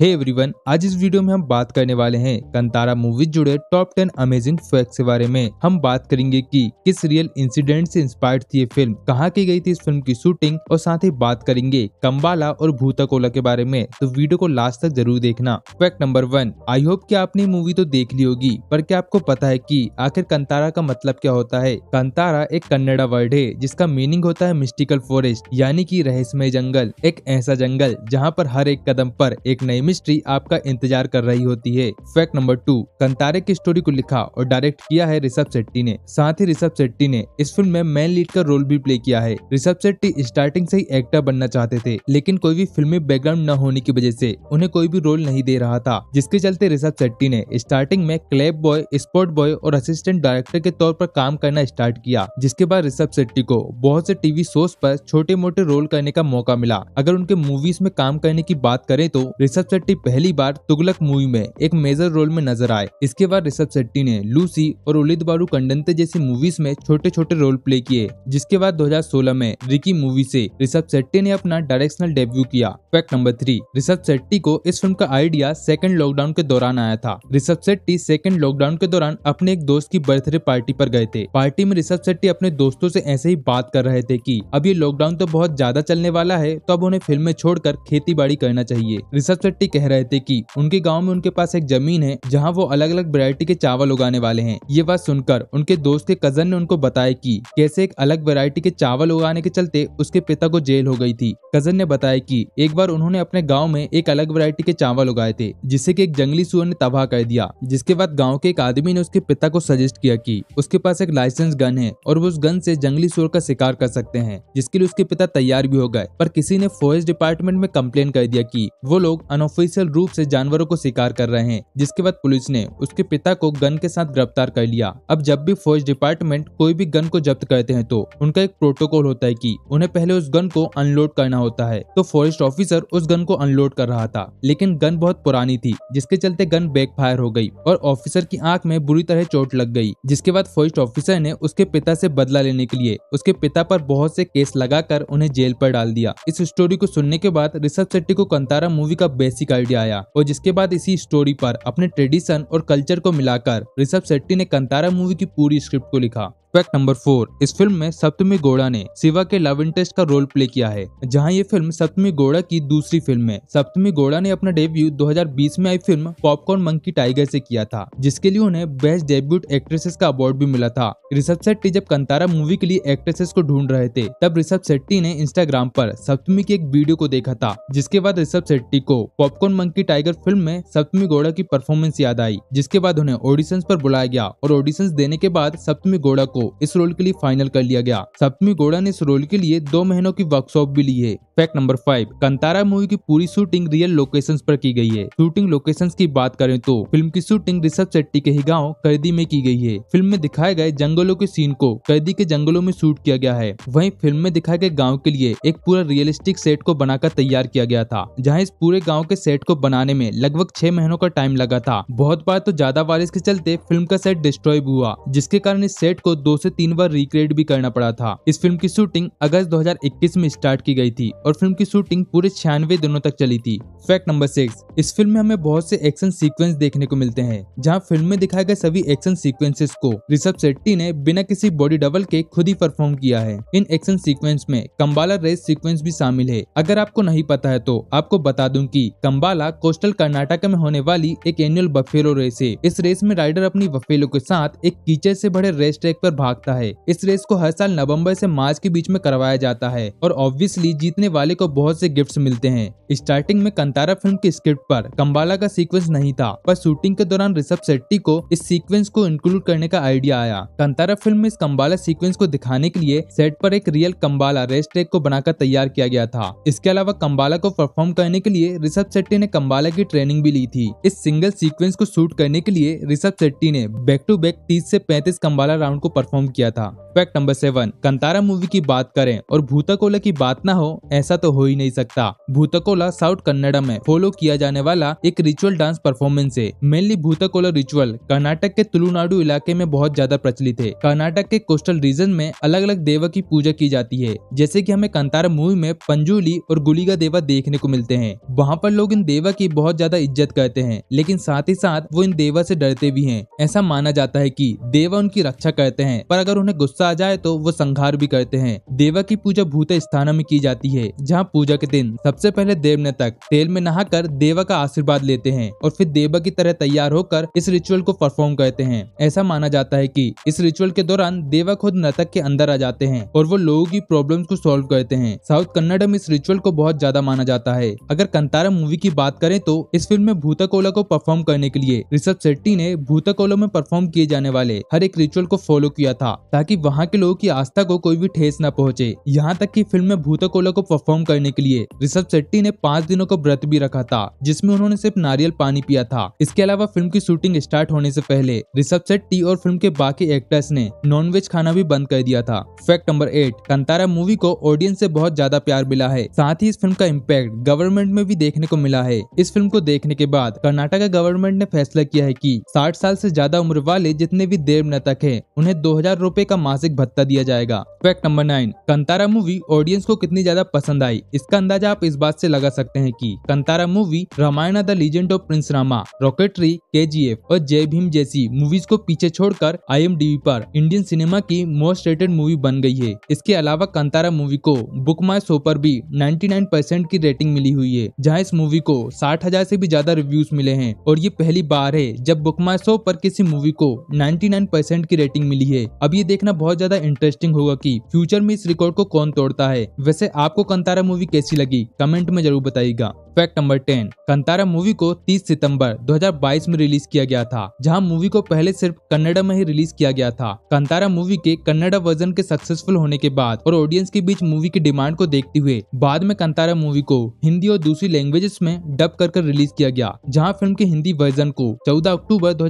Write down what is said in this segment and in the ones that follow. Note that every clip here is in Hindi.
हे hey एवरीवन आज इस वीडियो में हम बात करने वाले हैं कंतारा मूवी जुड़े टॉप टेन अमेजिंग फैक्ट्स के बारे में हम बात करेंगे कि किस रियल इंसिडेंट से इंस्पायर्ड थी ये फिल्म कहाँ की गई थी इस फिल्म की शूटिंग और साथ ही बात करेंगे कम्बाला और भूतकोला के बारे में तो वीडियो को लास्ट तक जरूर देखना fact number one I hope की आपने मूवी तो देख ली होगी पर क्या आपको पता है की आखिर कंतारा का मतलब क्या होता है कंतारा एक कन्नड़ा वर्ड है जिसका मीनिंग होता है मिस्टिकल फॉरेस्ट यानी की रहस्यमय जंगल एक ऐसा जंगल जहाँ पर हर एक कदम पर एक नई केमिस्ट्री आपका इंतजार कर रही होती है फैक्ट नंबर टू कंतारे की स्टोरी को लिखा और डायरेक्ट किया है ऋषभ शेट्टी ने साथ ही ऋषभ शेट्टी ने इस फिल्म में मैन लीड का रोल भी प्ले किया है ऋषभ शेट्टी स्टार्टिंग से ही एक्टर बनना चाहते थे लेकिन कोई भी फिल्मी बैकग्राउंड न होने की वजह से उन्हें कोई भी रोल नहीं दे रहा था जिसके चलते ऋषभ शेट्टी ने स्टार्टिंग में क्लैब बॉय स्पोर्ट बॉय और असिस्टेंट डायरेक्टर के तौर पर काम करना स्टार्ट किया जिसके बाद ऋषभ शेट्टी को बहुत से टीवी शोज पर छोटे मोटे रोल करने का मौका मिला अगर उनके मूवीज में काम करने की बात करें तो ऋषभ शेट्टी पहली बार तुगलक मूवी में एक मेजर रोल में नजर आए इसके बाद ऋषभ शेट्टी ने लूसी और उलिद बारू कंडंते जैसी मूवीज में छोटे छोटे रोल प्ले किए जिसके बाद 2016 में रिकी मूवी से ऋषभ शेट्टी ने अपना डायरेक्शनल डेब्यू किया fact number three Rishab Shetty को इस फिल्म का आइडिया सेकंड लॉकडाउन के दौरान आया था ऋषभ शेट्टी सेकंड लॉकडाउन के दौरान अपने एक दोस्त की बर्थडे पार्टी पर गए थे पार्टी में ऋषभ शेट्टी अपने दोस्तों से ऐसे ही बात कर रहे थे कि अब ये लॉकडाउन तो बहुत ज्यादा चलने वाला है तो अब उन्हें में छोड़कर खेती बाड़ी करना चाहिए ऋषभ सेट्टी व्यक्ति कह रहे थे कि उनके गांव में उनके पास एक जमीन है जहां वो अलग अलग वेरायटी के चावल उगाने वाले हैं ये बात सुनकर उनके दोस्त के कजन ने उनको बताया कि कैसे एक अलग वेरायटी के चावल उगाने के चलते उसके पिता को जेल हो गई थी कजन ने बताया कि एक बार उन्होंने अपने गाँव में एक अलग वेरायटी के चावल उगाए थे जिसे की एक जंगली सुअर ने तबाह कर दिया जिसके बाद गाँव के एक आदमी ने उसके पिता को सजेस्ट किया की उसके पास एक लाइसेंस गन है और वो उस गन से जंगली सुअर का शिकार कर सकते हैं जिसके लिए उसके पिता तैयार भी हो गए पर किसी ने फॉरेस्ट डिपार्टमेंट में कम्प्लेन कर दिया की वो लोग अनोफ ऑफिशियल रूप से जानवरों को शिकार कर रहे हैं जिसके बाद पुलिस ने उसके पिता को गन के साथ गिरफ्तार कर लिया अब जब भी फौज डिपार्टमेंट कोई भी गन को जब्त करते हैं तो उनका एक प्रोटोकॉल होता है की उन्हें पहले उस गन को अनलोड करना होता है तो फॉरेस्ट ऑफिसर उस गन को अनलोड कर रहा था लेकिन गन बहुत पुरानी थी जिसके चलते गन फायर हो गई और ऑफिसर की आंख में बुरी तरह चोट लग गई जिसके बाद फॉरेस्ट ऑफिसर ने उसके पिता से बदला लेने के लिए उसके पिता पर बहुत से केस लगाकर उन्हें जेल पर डाल दिया इस स्टोरी को सुनने के बाद ऋषभ शेट्टी को कंतारा मूवी का बेसिक बेसिक आइडिया आया और जिसके बाद इसी स्टोरी पर अपने ट्रेडिशन और कल्चर को मिलाकर ऋषभ शेट्टी ने कंतारा मूवी की पूरी स्क्रिप्ट को लिखा फैक्ट नंबर फोर इस फिल्म में सप्तमी गौड़ा ने शिवा के लव इंटरेस्ट का रोल प्ले किया है जहां ये फिल्म सप्तमी गोड़ा की दूसरी फिल्म है सप्तमी गोड़ा ने अपना डेब्यू 2020 में आई फिल्म पॉपकॉर्न मंकी टाइगर से किया था जिसके लिए उन्हें बेस्ट डेब्यूट एक्ट्रेसेस का अवार्ड भी मिला था ऋषभ शेट्टी जब कंतारा मूवी के लिए एक्ट्रेसेस को ढूंढ रहे थे तब ऋषभ शेट्टी ने इंस्टाग्राम पर सप्तमी की एक वीडियो को देखा था जिसके बाद ऋषभ शेट्टी को पॉपकॉर्न मंकी टाइगर फिल्म में सप्तमी गौड़ा की परफॉर्मेंस याद आई जिसके बाद उन्हें ऑडिशन पर बुलाया गया और ऑडिशन देने के बाद सप्तमी गौड़ा को इस रोल के लिए फाइनल कर लिया गया सप्तमी गोड़ा ने इस रोल के लिए दो महीनों की वर्कशॉप भी ली है fact number five Kantara movie की पूरी शूटिंग रियल लोकेशंस पर की गई है शूटिंग लोकेशंस की बात करें तो फिल्म की शूटिंग ऋषभ शेट्टी के ही गांव कैदी में की गई है फिल्म में दिखाए गए जंगलों के सीन को कैदी के जंगलों में शूट किया गया है वहीं फिल्म में दिखाए गए गाँव के लिए एक पूरा रियलिस्टिक सेट को बनाकर तैयार किया गया था जहाँ इस पूरे गाँव के सेट को बनाने में लगभग छह महीनों का टाइम लगा था बहुत बार तो ज्यादा बारिश के चलते फिल्म का सेट डिस्ट्रॉय हुआ जिसके कारण इस सेट को दो से तीन बार रिक्रिएट भी करना पड़ा था इस फिल्म की शूटिंग अगस्त 2021 में स्टार्ट की गई थी और फिल्म की शूटिंग पूरे छियानवे दिनों तक चली थी फैक्ट नंबर सिक्स इस फिल्म में हमें बहुत से एक्शन सीक्वेंस देखने को मिलते हैं जहाँ फिल्म में दिखाए गए सभी एक्शन सीक्वेंसेस को ऋषभ शेट्टी ने बिना किसी बॉडी डबल के खुद ही परफॉर्म किया है इन एक्शन सीक्वेंस में कम्बाला रेस सीक्वेंस भी शामिल है अगर आपको नहीं पता है तो आपको बता दूं कि कम्बाला कोस्टल कर्नाटक में होने वाली एक एनुअल बफेलो रेस है इस रेस में राइडर अपनी बफेलो के साथ एक कीचड़ से भरे रेस ट्रैक पर भागता है इस रेस को हर साल नवंबर से मार्च के बीच में करवाया जाता है और ऑब्वियसली जीतने वाले को बहुत से गिफ्ट मिलते हैं स्टार्टिंग में कंतारा फिल्म की स्क्रिप्ट पर कम्बाला का सीक्वेंस नहीं था पर शूटिंग के दौरान ऋषभ शेट्टी को इस सीक्वेंस को इंक्लूड करने का आइडिया आया कंतारा फिल्म में इस कम्बाला सीक्वेंस को दिखाने के लिए सेट पर एक रियल कम्बाला रेस ट्रैक को बनाकर तैयार किया गया था इसके अलावा कम्बाला को परफॉर्म करने के लिए ऋषभ शेट्टी ने कम्बाला की ट्रेनिंग भी ली थी इस सिंगल सीक्वेंस को शूट करने के लिए ऋषभ शेट्टी ने बैक टू बैक तीस ऐसी पैंतीस कम्बाला राउंड को परफॉर्म किया था fact number seven Kantara movie की बात करें और भूतकोला की बात न हो ऐसा तो हो ही नहीं सकता भूतकोला साउथ कन्नड़ा में फॉलो किया जाने वाला एक रिचुअल डांस परफॉर्मेंस है मेनली भूतकोला रिचुअल कर्नाटक के तुलुनाडु इलाके में बहुत ज्यादा प्रचलित है कर्नाटक के कोस्टल रीजन में अलग अलग देव की पूजा की जाती है जैसे की हमें कंतारा मूवी में पंजुली और गुलीगा देवा देखने को मिलते हैं वहाँ पर लोग इन देवा की बहुत ज्यादा इज्जत करते हैं लेकिन साथ ही साथ वो इन देवा से डरते भी हैं ऐसा माना जाता है कि देवा उनकी रक्षा करते हैं पर अगर उन्हें गुस्सा आ जाए तो वो संघार भी करते हैं देवा की पूजा भूत स्थानों में की जाती है जहाँ पूजा के दिन सबसे पहले देव तक तेल में नहाकर देवा का आशीर्वाद लेते हैं और फिर देवा की तरह तैयार होकर इस रिचुअल को परफॉर्म करते हैं ऐसा माना जाता है की इस रिचुअल के दौरान देवा खुद नर्तक के अंदर आ जाते हैं और वो लोगों की प्रॉब्लम को सोल्व करते हैं साउथ कन्नड़ में इस रिचुअल को बहुत ज्यादा माना जाता है अगर कंतारा मूवी की बात करें तो इस फिल्म में भूता कोला को परफॉर्म करने के लिए ऋषभ शेट्टी ने भूता कोला में परफॉर्म किए जाने वाले हर एक रिचुअल को फॉलो किया था ताकि वहाँ के लोगों की आस्था को कोई भी ठेस न पहुँचे यहाँ तक की फिल्म में भूता कोला को परफॉर्म करने के लिए ऋषभ शेट्टी ने पाँच दिनों का व्रत भी रखा था जिसमे उन्होंने सिर्फ नारियल पानी पिया था इसके अलावा फिल्म की शूटिंग स्टार्ट होने से पहले ऋषभ शेट्टी और फिल्म के बाकी एक्टर्स ने नॉनवेज खाना भी बंद कर दिया था fact number eight Kantara movie को ऑडियंस से बहुत ज्यादा प्यार मिला है साथ ही इस फिल्म का इम्पैक्ट गवर्नमेंट में भी देखने को मिला है इस फिल्म को देखने के बाद कर्नाटका गवर्नमेंट ने फैसला किया है कि 60 साल से ज्यादा उम्र वाले जितने भी देव नतक हैं उन्हें दो हजार का मासिक भत्ता दिया जाएगा fact number nine Kantara movie audience को कितनी ज्यादा पसंद पसंद आई इसका अंदाजा आप इस बात से लगा सकते हैं कि Kantara movie Ramayana the legend of prince Rama Rocketry के और जय भीम जैसी मूवीज को पीछे छोड़कर आईएमडीबी पर इंडियन सिनेमा की मोस्ट रेटेड मूवी बन गई है इसके अलावा कंतारा मूवी को बुक माई शो पर भी 99 परसेंट की रेटिंग मिली हुई है जहां इस मूवी को साठ हजार ऐसी भी ज्यादा रिव्यूज मिले हैं और ये पहली बार है जब बुक माई शो पर किसी मूवी को 99 परसेंट की रेटिंग मिली है अब ये देखना बहुत ज्यादा इंटरेस्टिंग होगा की फ्यूचर में इस रिकॉर्ड को कौन तोड़ता है वैसे आपको कांतारा मूवी कैसी लगी कमेंट में जरूर बताइएगा fact number ten Kantara movie को 30 सितंबर 2022 में रिलीज किया गया था जहां मूवी को पहले सिर्फ कन्नड़ा में ही रिलीज किया गया था कंतारा मूवी के कन्नड़ा वर्जन के सक्सेसफुल होने के बाद और ऑडियंस के बीच मूवी की डिमांड को देखते हुए बाद में कंतारा मूवी को हिंदी और दूसरी लैंग्वेजेस में डब कर कर रिलीज किया गया जहाँ फिल्म के हिंदी वर्जन को चौदह अक्टूबर दो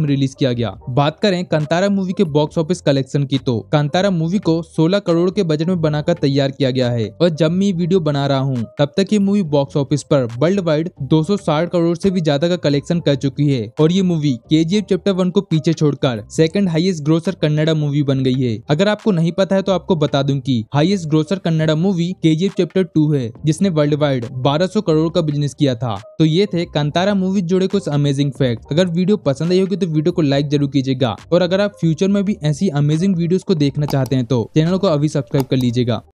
में रिलीज किया गया बात करें कंतारा मूवी के बॉक्स ऑफिस कलेक्शन की तो कंतारा मूवी को सोलह करोड़ के बजट में बनाकर तैयार किया गया है और जब मैं वीडियो बना रहा हूँ तब तक ये मूवी बॉक्स ऑफिस पर वर्ल्ड वाइड 260 करोड़ से भी ज्यादा का कलेक्शन कर चुकी है और ये मूवी के चैप्टर वन को पीछे छोड़कर second highest grosser Kannada movie बन गई है अगर आपको नहीं पता है तो आपको बता दूं की हाईएस्ट ग्रोसर कन्नड़ा मूवी के चैप्टर टू है जिसने वर्ल्ड वाइड बारह करोड़ का बिजनेस किया था तो ये थे कांतारा मूवी जुड़े कुछ अमेजिंग फैक्ट अगर वीडियो पसंद आई होगी तो वीडियो को लाइक जरूर कीजिएगा और अगर आप फ्यूचर में भी ऐसी अमेजिंग वीडियो को देखना चाहते हैं तो चैनल को अभी सब्सक्राइब कर लीजिएगा